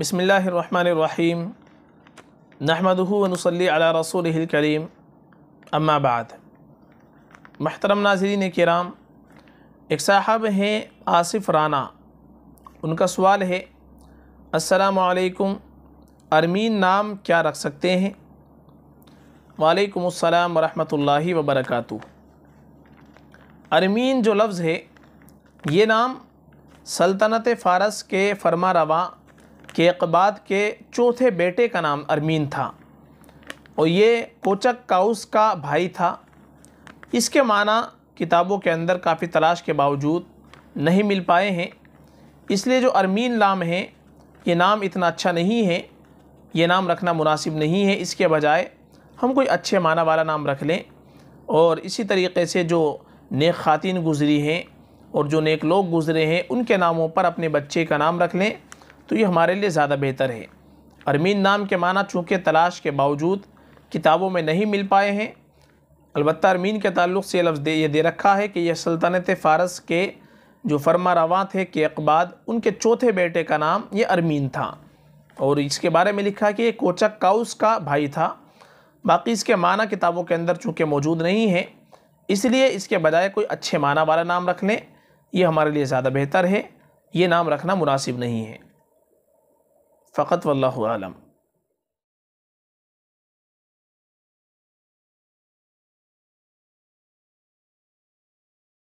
बसमीम नहमदनसली रसूल करीम अम्माबाद महतरम नाजरीन कराम एक साहब हैं आसिफ राना उनका सवाल है असलकुम अरमीन नाम क्या रख सकते हैं वालेकुम अस्सलाम वरहमतुल्लाहि वबरकू अरमीन जो लफ्ज़ है ये नाम सल्तनत फ़ारस के फरमा रवा कि इकबाद के चौथे बेटे का नाम अरमीन था और ये कोचक काउस का भाई था इसके माना किताबों के अंदर काफ़ी तलाश के बावजूद नहीं मिल पाए हैं इसलिए जो अरमीन नाम है ये नाम इतना अच्छा नहीं है ये नाम रखना मुनासिब नहीं है इसके बजाय हम कोई अच्छे माना वाला नाम रख लें और इसी तरीके से जो नेक ख़ातिन गुज़री हैं और जो नेक लोग गुज़रे हैं उनके नामों पर अपने बच्चे का नाम रख लें तो ये हमारे लिए ज़्यादा बेहतर है अरमीन नाम के माना चूँकि तलाश के बावजूद किताबों में नहीं मिल पाए हैं अलबत् अरमीन के ताल्लुक़ से लफ्ज़ ये दे रखा है कि यह सल्तनत फ़ारस के जो फरमा रवा थे के अकबाद उनके चौथे बेटे का नाम ये अरमीन था और इसके बारे में लिखा कि ये कोचक काउस का भाई था बाकी इसके माना किताबों के अंदर चूँकि मौजूद नहीं है इसलिए इसके बजाय कोई अच्छे माना वाला नाम रख लें ये हमारे लिए ज़्यादा बेहतर है ये नाम रखना मुनासिब नहीं है فقط والله أعلم